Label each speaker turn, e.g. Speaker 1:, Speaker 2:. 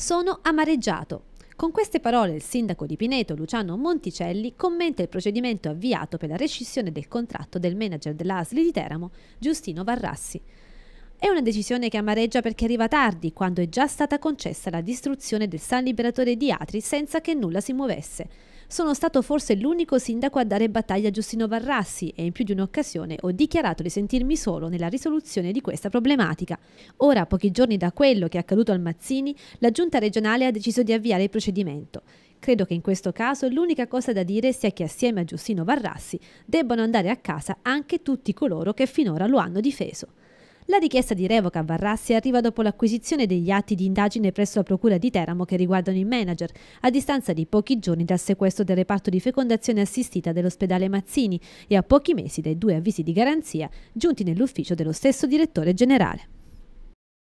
Speaker 1: sono amareggiato. Con queste parole il sindaco di Pineto, Luciano Monticelli, commenta il procedimento avviato per la rescissione del contratto del manager dell'ASLI di Teramo, Giustino Varrassi. È una decisione che amareggia perché arriva tardi, quando è già stata concessa la distruzione del San Liberatore di Atri senza che nulla si muovesse sono stato forse l'unico sindaco a dare battaglia a Giustino Varrassi e in più di un'occasione ho dichiarato di sentirmi solo nella risoluzione di questa problematica. Ora, pochi giorni da quello che è accaduto al Mazzini, la giunta regionale ha deciso di avviare il procedimento. Credo che in questo caso l'unica cosa da dire sia che assieme a Giustino Varrassi debbano andare a casa anche tutti coloro che finora lo hanno difeso. La richiesta di revoca a Varrassi arriva dopo l'acquisizione degli atti di indagine presso la Procura di Teramo che riguardano il manager, a distanza di pochi giorni dal sequestro del reparto di fecondazione assistita dell'ospedale Mazzini e a pochi mesi dai due avvisi di garanzia giunti nell'ufficio dello stesso direttore generale.